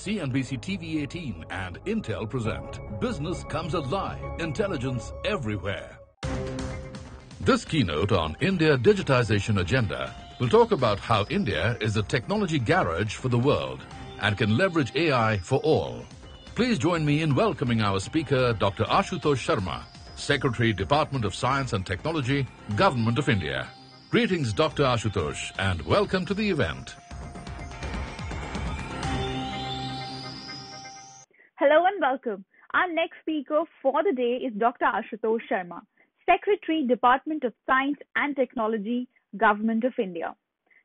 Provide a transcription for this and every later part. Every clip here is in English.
CNBC TV 18 and Intel present Business Comes Alive, Intelligence Everywhere. This keynote on India Digitization Agenda will talk about how India is a technology garage for the world and can leverage AI for all. Please join me in welcoming our speaker, Dr. Ashutosh Sharma, Secretary, Department of Science and Technology, Government of India. Greetings, Dr. Ashutosh, and welcome to the event. Hello and welcome. Our next speaker for the day is Dr. Ashutosh Sharma, Secretary, Department of Science and Technology, Government of India.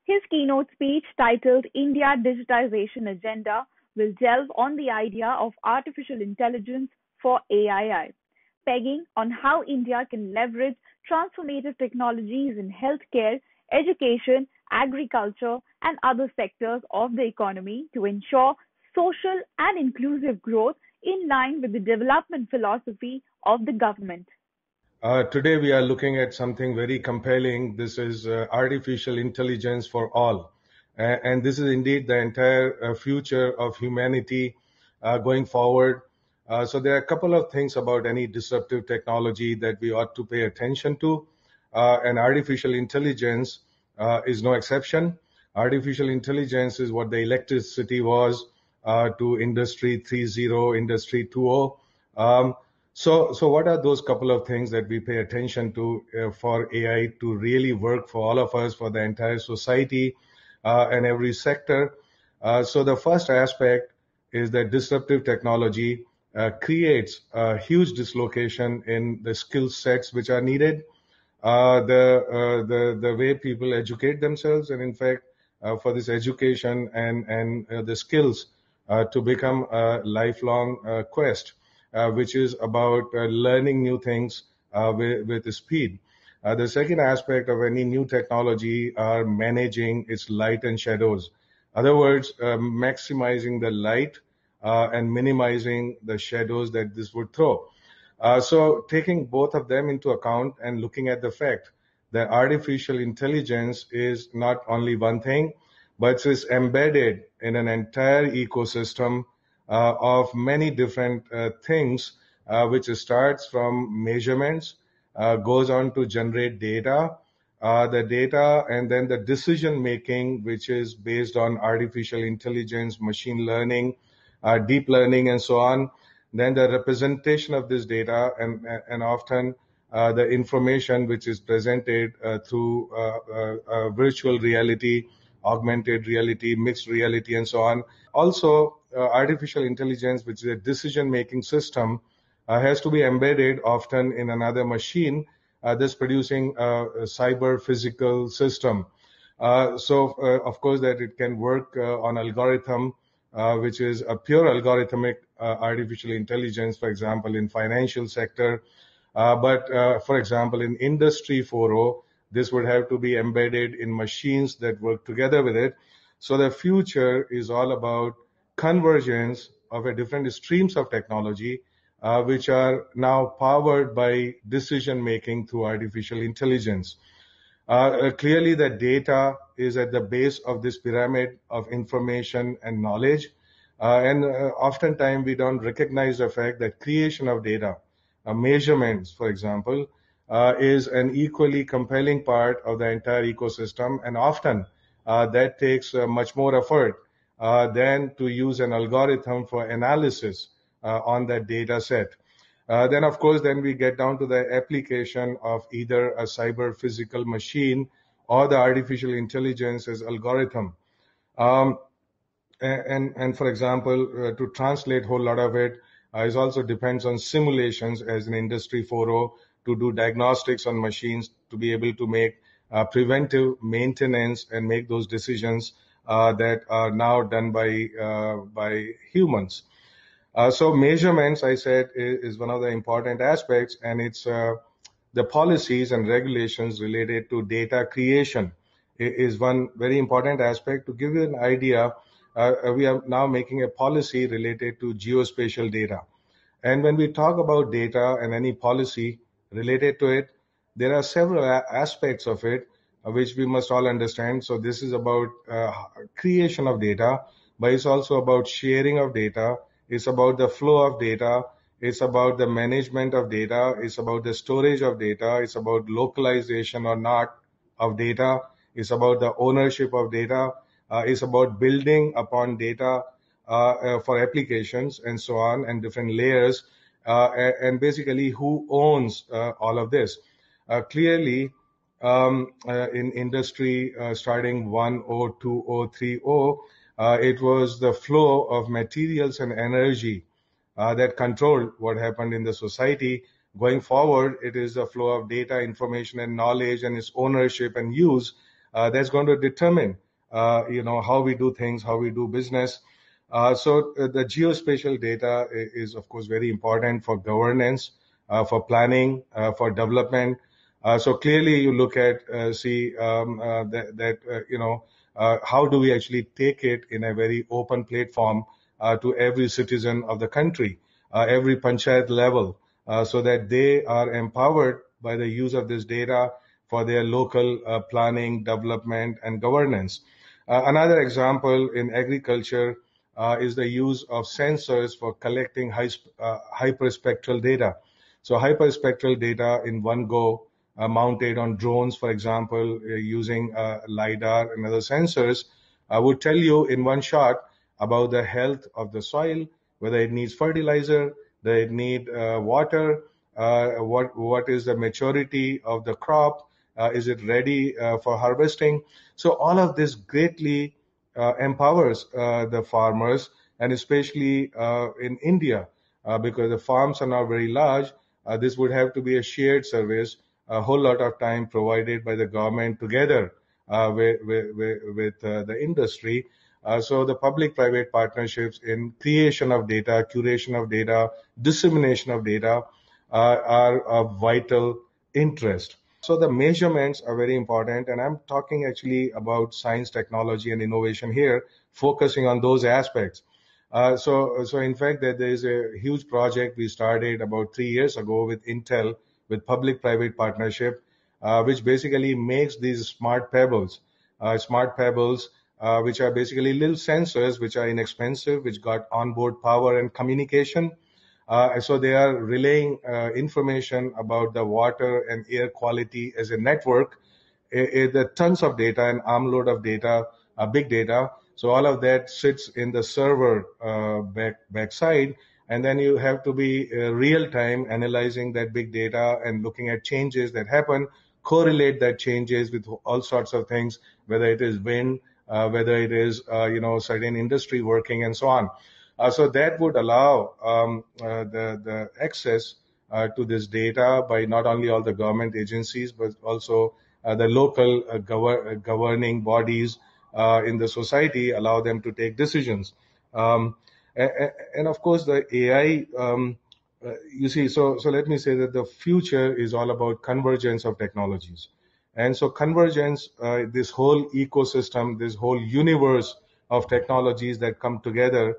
His keynote speech titled India Digitization Agenda will delve on the idea of artificial intelligence for AII, pegging on how India can leverage transformative technologies in healthcare, education, agriculture, and other sectors of the economy to ensure social and inclusive growth in line with the development philosophy of the government. Uh, today we are looking at something very compelling. This is uh, artificial intelligence for all. Uh, and this is indeed the entire uh, future of humanity uh, going forward. Uh, so there are a couple of things about any disruptive technology that we ought to pay attention to. and artificial intelligence is no exception. Artificial intelligence is what the electricity was uh, to Industry 3.0, Industry 2.0. Um, so what are those couple of things that we pay attention to uh, for AI to really work for all of us, for the entire society, uh, and every sector? So the first aspect is that disruptive technology creates a huge dislocation in the skill sets which are needed, the way people educate themselves, and in fact, for this education and the skills uh, to become a lifelong uh, quest, uh, which is about learning new things with, with speed. Uh, the second aspect of any new technology are managing its light and shadows. Other words, uh, maximizing the light uh, and minimizing the shadows that this would throw. so taking both of them into account and looking at the fact that artificial intelligence is not only one thing, but is embedded in an entire ecosystem uh, of many different uh, things, uh, which starts from measurements, uh, goes on to generate data, uh, the data, and then the decision making, which is based on artificial intelligence, machine learning, uh, deep learning, and so on. Then the representation of this data, and and often the information which is presented through virtual reality augmented reality, mixed reality, and so on. Also, uh, artificial intelligence, which is a decision making system, uh, has to be embedded often in another machine, uh, thus producing a cyber physical system. Uh, so, uh, of course, that it can work uh, on algorithm, which is a pure algorithmic artificial intelligence, for example, in financial sector. but, for example, in Industry 4.0, this would have to be embedded in machines that work together with it. So the future is all about convergence of a different streams of technology, uh, which are now powered by decision making through artificial intelligence. Uh, uh clearly, the data is at the base of this pyramid of information and knowledge. Uh, and uh, oftentimes we don't recognize the fact that creation of data, uh, measurements, for example, uh, is an equally compelling part of the entire ecosystem. And often uh, that takes uh, much more effort than to use an algorithm for analysis on that data set. then, of course, then we get down to the application of either a cyber physical machine or the artificial intelligence as algorithm. Um, and, and for example, uh, to translate whole lot of it uh, also depends on simulations as an industry 4.0 to do diagnostics on machines, to be able to make uh, preventive maintenance and make those decisions uh, that are now done by uh, by humans. Uh, so measurements, I said, is, is, one of the important aspects, and it's uh, the policies and regulations related to data creation is one very important aspect. To give you an idea, uh, we are now making a policy related to geospatial data. And when we talk about data and any policy, related to it. There are several aspects of it uh, which we must all understand. So this is about uh, creation of data, but it's also about sharing of data. It's about the flow of data. It's about the management of data. It's about the storage of data. It's about localization or not of data. It's about the ownership of data. Uh, it's about building upon data uh, uh for applications and so on and different layers. Uh, and basically who owns uh, all of this. Uh, clearly, um, in industry starting 10230, it was the flow of materials and energy that controlled what happened in the society. Going forward, it is the flow of data, information, and knowledge, and its ownership and use uh, that's going to determine, uh, you know, how we do things, how we do business, uh, so uh, the geospatial data is, of course, very important for governance, uh, for planning, for development. So clearly, you look at, see, um, that, you know, how do we actually take it in a very open platform to every citizen of the country, every panchayat level, so that they are empowered by the use of this data for their local planning, development, and governance. Another example in agriculture uh, is the use of sensors for collecting high, uh, hyperspectral data. So hyperspectral data in one go uh, mounted on drones, for example, uh, using uh, LIDAR and other sensors, uh, would tell you in one shot about the health of the soil, whether it needs fertilizer, whether it needs water, what, what is the maturity of the crop, is it ready for harvesting. So all of this greatly uh, empowers uh, the farmers, and especially uh, in India, because the farms are now very large. this would have to be a shared service, a whole lot of time provided by the government together with, with, with the industry. Uh, so the public-private partnerships in creation of data, curation of data, dissemination of data uh, are of vital interest. So the measurements are very important. And I'm talking actually about science, technology, and innovation here, focusing on those aspects. Uh, so, so in fact, there is a huge project we started about three years ago with Intel, with public-private partnership, uh, which basically makes these smart pebbles, uh, smart pebbles, uh, which are basically little sensors, which are inexpensive, which got onboard power and communication uh, so they are relaying uh, information about the water and air quality as a network. It, it, tons of data, an armload of data, uh, big data. So all of that sits in the server uh, back backside, and then you have to be uh, real time analyzing that big data and looking at changes that happen. Correlate that changes with all sorts of things, whether it is wind, uh, whether it is uh, you know certain industry working, and so on. Uh, so that would allow um, uh, the access uh, to this data by not only all the government agencies, but also the local governing bodies in the society, allow them to take decisions. Um, and of course, the AI, um, you see, so let me say that the future is all about convergence of technologies. And so convergence, this whole ecosystem, this whole universe of technologies that come together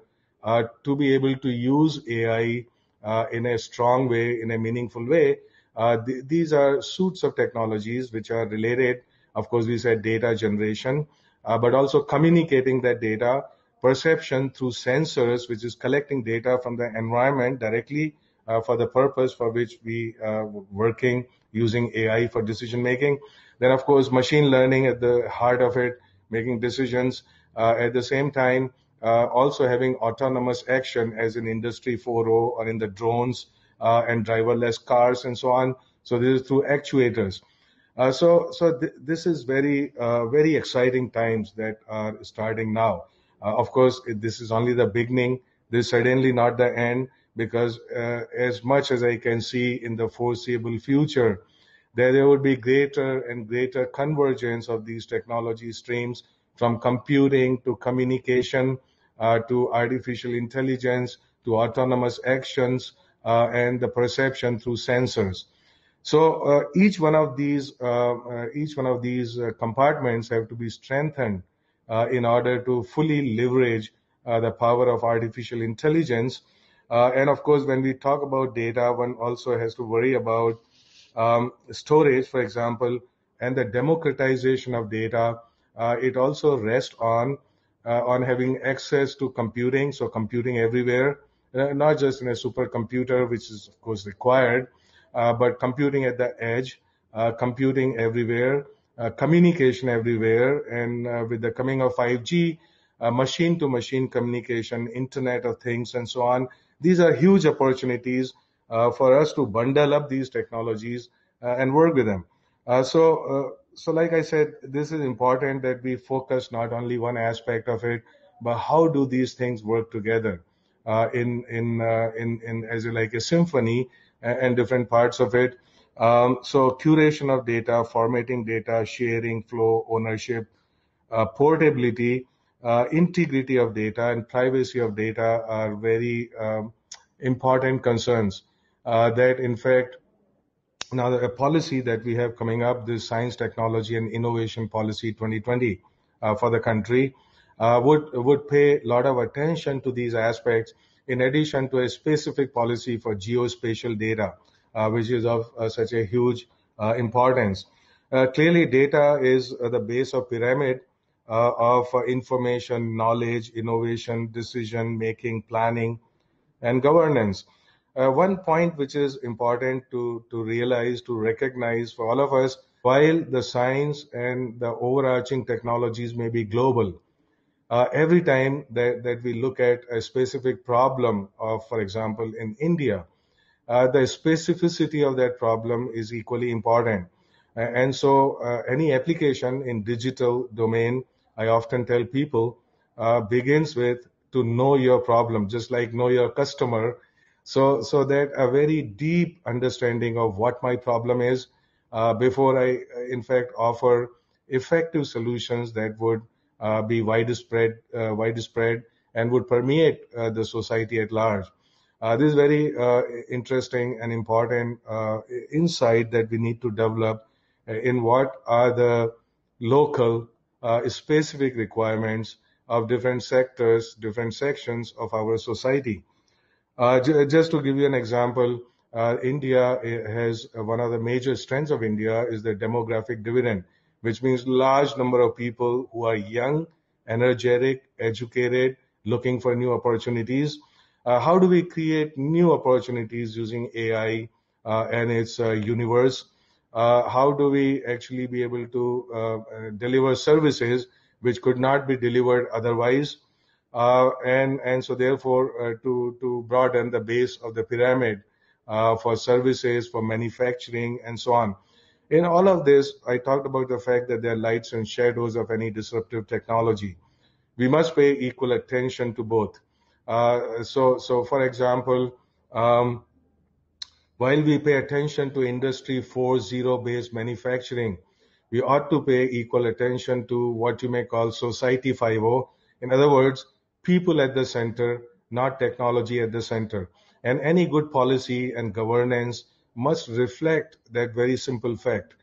uh, to be able to use AI uh, in a strong way, in a meaningful way. Uh, th- these are suites of technologies which are related. Of course, we said data generation, but also communicating that data, perception through sensors, which is collecting data from the environment directly uh, for the purpose for which we are working using AI for decision making. Then, of course, machine learning at the heart of it, making decisions. Uh, at the same time, uh, also having autonomous action as in Industry 4.0 or in the drones uh, and driverless cars and so on. So this is through actuators. Uh, so, so th- this is very, uh, very exciting times that are starting now. Uh, of course, this is only the beginning. This is certainly not the end because, uh, as much as I can see in the foreseeable future, there, there would be greater and greater convergence of these technology streams from computing to communication uh, to artificial intelligence to autonomous actions uh, and the perception through sensors. So uh, each one of these each one of these compartments have to be strengthened in order to fully leverage the power of artificial intelligence. Uh, and of course, when we talk about data, one also has to worry about um, storage, for example, and the democratization of data uh, it also rests uh, on having access to computing, so computing everywhere, uh, not just in a supercomputer, which is, of course, required, but computing at the edge, computing everywhere, communication everywhere. And with the coming of 5G, machine-to-machine communication, Internet of Things, and so on, these are huge opportunities for us to bundle up these technologies and work with them. So so like i said this is important that we focus not only one aspect of it but how do these things work together uh, in in, uh, in in as you like a symphony and, and different parts of it um, so curation of data formatting data sharing flow ownership uh, portability uh, integrity of data and privacy of data are very um, important concerns uh, that in fact now a policy that we have coming up, this Science, Technology and Innovation Policy 2020 uh, for the country, uh, would would pay a lot of attention to these aspects in addition to a specific policy for geospatial data, uh, which is of uh, such a huge uh, importance. Uh, clearly, data is the base of pyramid of information, knowledge, innovation, decision making, planning, and governance. Uh, one point which is important to realize, to recognize for all of us, while the science and the overarching technologies may be global, uh, every time that we look at a specific problem of, for example, in India, uh, the specificity of that problem is equally important. And so, any application in digital domain, I often tell people, begins with to know your problem, just like know your customer so so that a very deep understanding of what my problem is uh, before I uh, in fact offer effective solutions that would uh, be widespread uh, widespread and would permeate uh, the society at large. this is very interesting and important insight that we need to develop in what are the local uh, specific requirements of different sectors, different sections of our society. Uh, just to give you an example, uh, India eh, has uh, one of the major strengths of India is the demographic dividend, which means large number of people who are young, energetic, educated, looking for new opportunities. How do we create new opportunities using AI and its universe? How do we actually be able to deliver services which could not be delivered otherwise? Uh, and, and so therefore, uh, to, to broaden the base of the pyramid, uh, for services, for manufacturing, and so on. In all of this, I talked about the fact that there are lights and shadows of any disruptive technology. We must pay equal attention to both. Uh, so, so for example, um, while we pay attention to Industry 4.0 based manufacturing, we ought to pay equal attention to what you may call Society 5.0. In other words, people at the center, not technology at the center. And any good policy and governance must reflect that very simple fact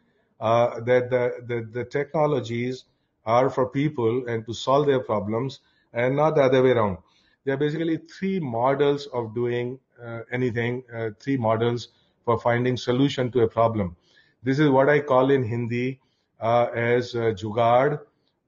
uh, that the, the, the technologies are for people and to solve their problems and not the other way around. There are basically three models of doing uh, anything, uh, three models for finding solution to a problem. This is what I call in Hindi uh, as uh, jugaad,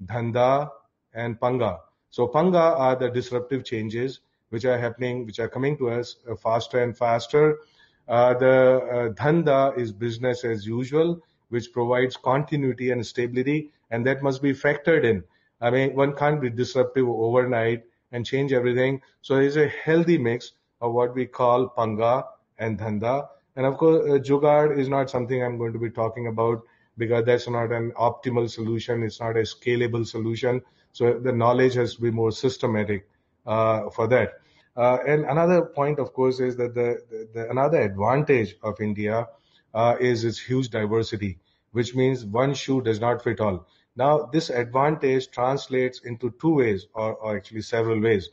dhanda, and panga. So panga are the disruptive changes which are happening, which are coming to us uh, faster and faster. Uh, the uh, dhanda is business as usual, which provides continuity and stability, and that must be factored in. I mean, one can't be disruptive overnight and change everything. So there's a healthy mix of what we call panga and dhanda. And of course, uh, jugaad is not something I'm going to be talking about because that's not an optimal solution. It's not a scalable solution. So the knowledge has to be more systematic uh, for that. Uh, and another point, of course, is that the, the, the another advantage of India uh, is its huge diversity, which means one shoe does not fit all. Now, this advantage translates into two ways, or, or actually several ways.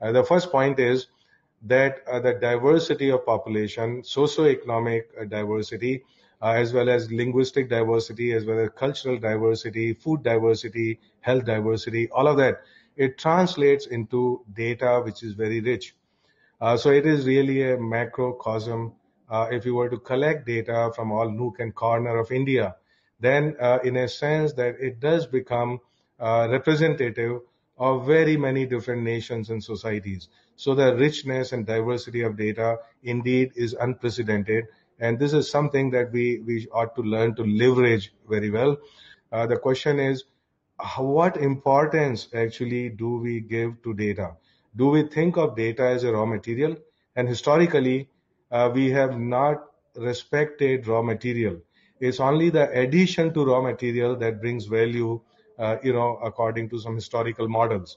Uh, the first point is that uh, the diversity of population, socioeconomic uh, diversity, uh, as well as linguistic diversity, as well as cultural diversity, food diversity, health diversity, all of that. It translates into data which is very rich. Uh, so it is really a macrocosm. Uh, if you were to collect data from all nook and corner of India, then uh, in a sense that it does become uh, representative of very many different nations and societies. So the richness and diversity of data indeed is unprecedented and this is something that we, we ought to learn to leverage very well. Uh, the question is, uh, what importance actually do we give to data? Do we think of data as a raw material? And historically, uh, we have not respected raw material. It's only the addition to raw material that brings value, uh, you know, according to some historical models.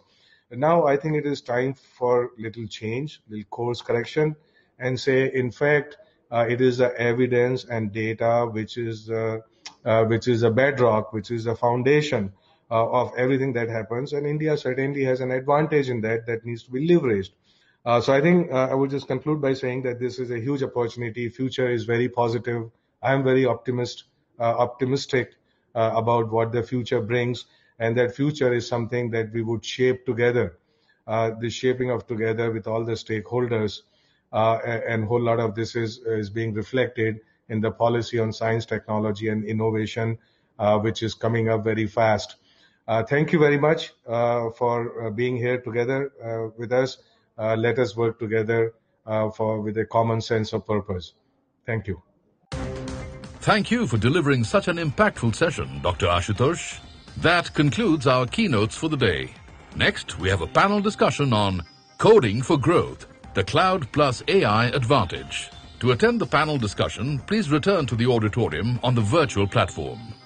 Now I think it is time for little change, little course correction, and say, in fact, uh, it is the evidence and data which is uh, uh, which is a bedrock, which is a foundation of everything that happens. And India certainly has an advantage in that that needs to be leveraged. so I think I will just conclude by saying that this is a huge opportunity. Future is very positive. I am very optimist, optimistic about what the future brings and that future is something that we would shape together. Uh, the shaping of together with all the stakeholders uh, and a whole lot of this is being reflected in the policy on science, technology, and innovation, uh, which is coming up very fast. Uh, thank you very much for being here together with us. Let us work together with a common sense of purpose. Thank you. Thank you for delivering such an impactful session, Dr. Ashutosh. That concludes our keynotes for the day. Next, we have a panel discussion on coding for growth the Cloud Plus AI Advantage. To attend the panel discussion, please return to the auditorium on the virtual platform.